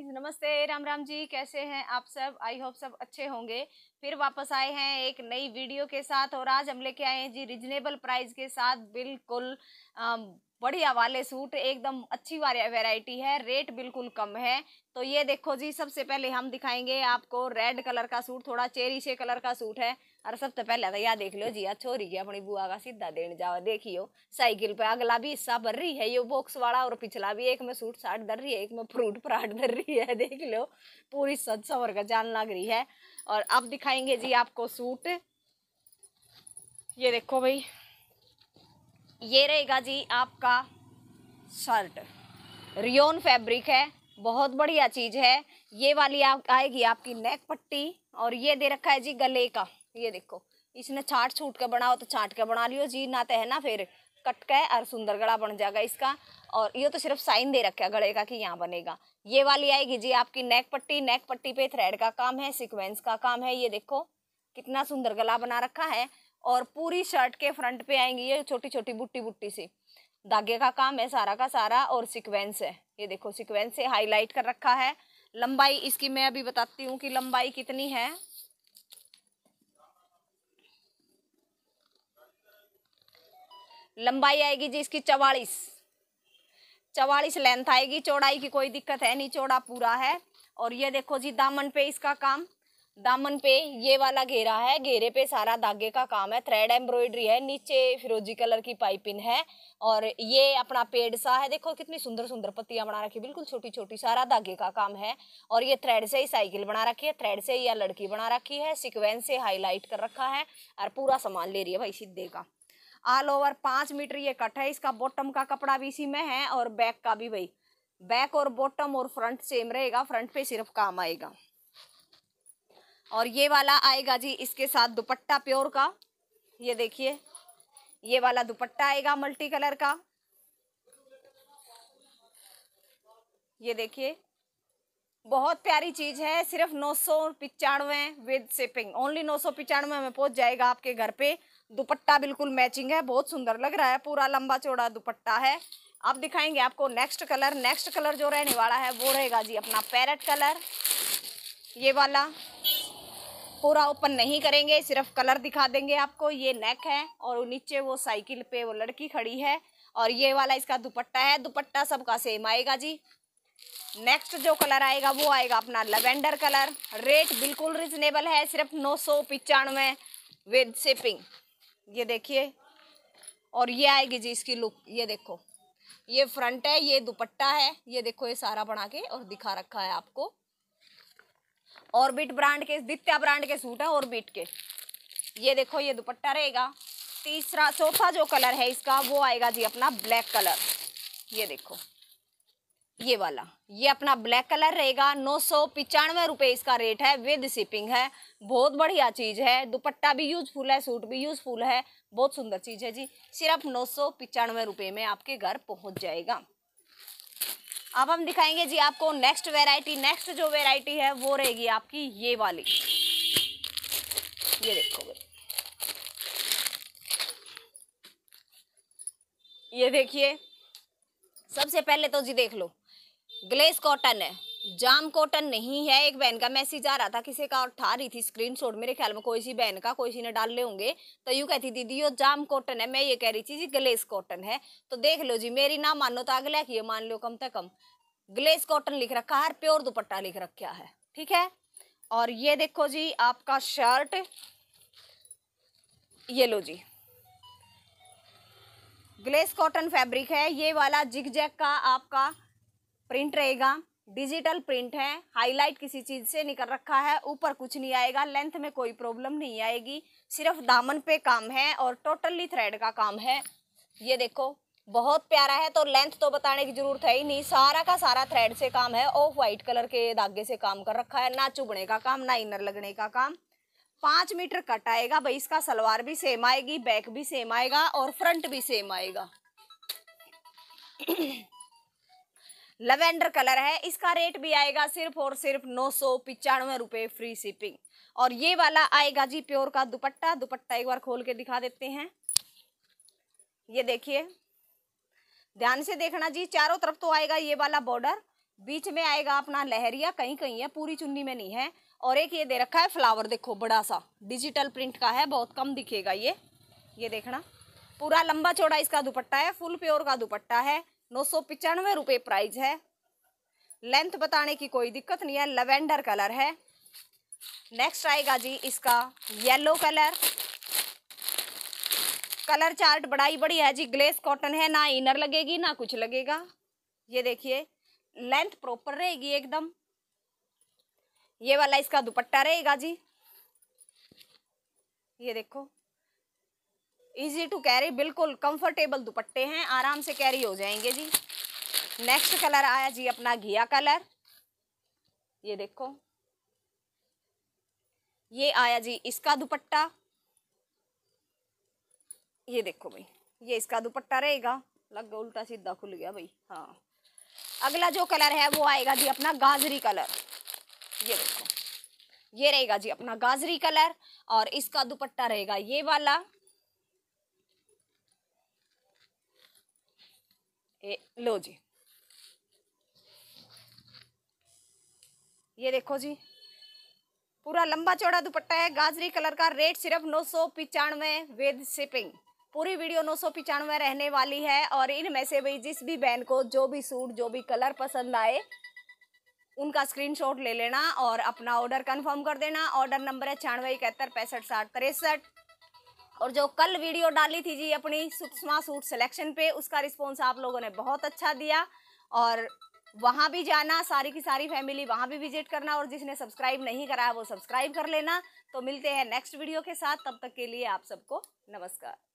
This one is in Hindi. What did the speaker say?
गाइज नमस्ते राम राम जी कैसे हैं आप सब आई होप सब अच्छे होंगे फिर वापस आए हैं एक नई वीडियो के साथ और आज हम लेके आए हैं जी रिजनेबल प्राइस के साथ बिल्कुल बढ़िया वाले सूट एकदम अच्छी वेराइटी है रेट बिल्कुल कम है तो ये देखो जी सबसे पहले हम दिखाएंगे आपको रेड कलर का सूट थोड़ा चेरी से कलर का सूट है और सबसे पहले तो यह देख लो जी छोरी गया अपनी बुआ का सीधा देने जाओ देखियो साइकिल पे अगला भी हिस्सा भर रही है ये बॉक्स वाला और पिछला भी एक में सूट साट धर रही है एक में फ्रूट पराठ धर रही है देख लो पूरी सज सवर का जान लग रही है और अब दिखाएंगे जी आपको सूट ये देखो भाई ये रहेगा जी आपका शर्ट रियोन फैब्रिक है बहुत बढ़िया चीज़ है ये वाली आप आएगी आपकी नेक पट्टी और ये दे रखा है जी गले का ये देखो इसने छाट छूट के बनाओ तो छाट के बना लियो जी ना तो है ना फिर कट के और सुंदर गला बन जाएगा इसका और ये तो सिर्फ साइन दे रखा है गले का कि यहाँ बनेगा ये वाली आएगी जी आपकी नेक पट्टी नेक पट्टी पे थ्रेड का काम है सिक्वेंस का काम है ये देखो कितना सुंदर गला बना रखा है और पूरी शर्ट के फ्रंट पे आएंगी ये छोटी छोटी बुट्टी बुट्टी सी धागे का काम है सारा का सारा और सिक्वेंस है ये देखो सिक्वेंस से हाईलाइट कर रखा है लंबाई इसकी मैं अभी बताती हूँ कि लंबाई कितनी है लंबाई आएगी जी इसकी चवालीस चवालीस लेंथ आएगी चौड़ाई की कोई दिक्कत है नहीं चौड़ा पूरा है और ये देखो जी दामन पे इसका काम दामन पे ये वाला घेरा है घेरे पे सारा धागे का काम है थ्रेड एम्ब्रॉयडरी है नीचे फिरोजी कलर की पाइपिंग है और ये अपना पेड़ सा है देखो कितनी सुंदर सुंदर पत्तियां बना रखी बिल्कुल छोटी छोटी सारा धागे का काम है और ये थ्रेड से ही साइकिल बना रखी है थ्रेड से ही यह लड़की बना रखी है सिक्वेंस से हाईलाइट कर रखा है और पूरा सामान ले रही है भाई सीधे का ऑल ओवर पाँच मीटर ये कट है इसका बॉटम का कपड़ा भी इसी में है और बैक का भी भाई बैक और बॉटम और फ्रंट सेम रहेगा फ्रंट पे सिर्फ काम आएगा और ये वाला आएगा जी इसके साथ दुपट्टा प्योर का ये देखिए ये वाला दुपट्टा आएगा मल्टी कलर का ये देखिए बहुत प्यारी चीज है सिर्फ नौ सौ पिचानवे विद सिपिंग ओनली नौ सौ पिचानवे में पहुंच जाएगा आपके घर पे दुपट्टा बिल्कुल मैचिंग है बहुत सुंदर लग रहा है पूरा लंबा चौड़ा दुपट्टा है अब दिखाएंगे आपको नेक्स्ट कलर नेक्स्ट कलर जो रहने वाला है वो रहेगा जी अपना पैरट कलर ये वाला पूरा ओपन नहीं करेंगे सिर्फ कलर दिखा देंगे आपको ये नेक है और नीचे वो साइकिल पे वो लड़की खड़ी है और ये वाला इसका दुपट्टा है दुपट्टा सबका सेम आएगा जी नेक्स्ट जो कलर आएगा वो आएगा अपना लेवेंडर कलर रेट बिल्कुल रिजनेबल है सिर्फ नौ सौ पिचानवे विद सेपिंग ये देखिए और ये आएगी जी इसकी लुक ये देखो ये फ्रंट है ये दुपट्टा है ये देखो ये सारा बना के और दिखा रखा है आपको ऑर्बिट ब्रांड के दित्या ब्रांड के सूट हैं ऑर्बिट के ये देखो ये दुपट्टा रहेगा तीसरा चौथा जो कलर है इसका वो आएगा जी अपना ब्लैक कलर ये देखो ये वाला ये अपना ब्लैक कलर रहेगा नौ सौ पिचानवे रुपये इसका रेट है विद शिपिंग है बहुत बढ़िया चीज़ है दुपट्टा भी यूजफुल है सूट भी यूजफुल है बहुत सुंदर चीज़ है जी सिर्फ नौ सौ पिचानवे रुपये में आपके घर पहुंच जाएगा अब हम दिखाएंगे जी आपको नेक्स्ट वेराइटी नेक्स्ट जो वेराइटी है वो रहेगी आपकी ये वाली ये देखोगे ये देखिए सबसे पहले तो जी देख लो ग्लेस कॉटन है जाम कॉटन नहीं है एक बहन का मैसेज आ रहा था किसी का और उठा रही थी स्क्रीन शॉट मेरे ख्याल में कोई सी बहन का कोई सी ने डाल ले होंगे तो यूँ कहती दीदी यो जाम कॉटन है मैं ये कह रही थी जी ग्लेस कॉटन है तो देख लो जी मेरी ना मानो तो अगला की मान लो कम से कम ग्लेस कॉटन लिख रखा है प्योर दुपट्टा लिख रखा है ठीक है और ये देखो जी आपका शर्ट ये लो जी ग्लेस कॉटन फैब्रिक है ये वाला जिग जैक का आपका प्रिंट रहेगा डिजिटल प्रिंट है हाईलाइट किसी चीज़ से निकल रखा है ऊपर कुछ नहीं आएगा लेंथ में कोई प्रॉब्लम नहीं आएगी सिर्फ दामन पे काम है और टोटली थ्रेड का काम है ये देखो बहुत प्यारा है तो लेंथ तो बताने की ज़रूरत है ही नहीं सारा का सारा थ्रेड से काम है ऑफ व्हाइट कलर के धागे से काम कर रखा है ना चुभने का काम ना इनर लगने का काम पांच मीटर कट आएगा भाई इसका सलवार भी सेम आएगी बैक भी सेम आएगा और फ्रंट भी सेम आएगा लेवेंडर कलर है इसका रेट भी आएगा सिर्फ और सिर्फ नौ सौ पिचानवे रुपये फ्री शिपिंग और ये वाला आएगा जी प्योर का दुपट्टा दुपट्टा एक बार खोल के दिखा देते हैं ये देखिए ध्यान से देखना जी चारों तरफ तो आएगा ये वाला बॉर्डर बीच में आएगा अपना लहरिया कहीं कहीं है पूरी चुन्नी में नहीं है और एक ये दे रखा है फ्लावर देखो बड़ा सा डिजिटल प्रिंट का है बहुत कम दिखेगा ये ये देखना पूरा लंबा चौड़ा इसका दुपट्टा है फुल प्योर का दुपट्टा है नौ सौ पचानवे रुपये प्राइज है लेंथ बताने की कोई दिक्कत नहीं है लेवेंडर कलर है नेक्स्ट आएगा जी इसका येलो कलर कलर चार्ट बड़ा ही बड़ी है जी ग्लेस कॉटन है ना इनर लगेगी ना कुछ लगेगा ये देखिए लेंथ प्रॉपर रहेगी एकदम ये वाला इसका दुपट्टा रहेगा जी ये देखो इजी टू कैरी बिल्कुल कंफर्टेबल दुपट्टे हैं आराम से कैरी हो जाएंगे जी नेक्स्ट कलर आया जी अपना घिया कलर ये देखो ये आया जी इसका दुपट्टा ये देखो भाई ये इसका दुपट्टा रहेगा लग गया उल्टा सीधा खुल गया भाई हाँ अगला जो कलर है वो आएगा जी अपना गाजरी कलर ये देखो ये रहेगा जी अपना गाजरी कलर और इसका दुपट्टा रहेगा ये वाला ए, eh, लो जी ये देखो जी पूरा लंबा चौड़ा दुपट्टा है गाजरी कलर का रेट सिर्फ नौ सौ पिचानवे विद शिपिंग पूरी वीडियो नौ सौ पिचानवे रहने वाली है और इनमें से भी जिस भी बहन को जो भी सूट जो भी कलर पसंद आए उनका स्क्रीनशॉट ले लेना और अपना ऑर्डर कंफर्म कर देना ऑर्डर नंबर है छियानवे इकहत्तर पैंसठ साठ तिरसठ और जो कल वीडियो डाली थी जी अपनी सुषमा सूट सिलेक्शन पे उसका रिस्पॉन्स आप लोगों ने बहुत अच्छा दिया और वहाँ भी जाना सारी की सारी फैमिली वहाँ भी विजिट करना और जिसने सब्सक्राइब नहीं कराया वो सब्सक्राइब कर लेना तो मिलते हैं नेक्स्ट वीडियो के साथ तब तक के लिए आप सबको नमस्कार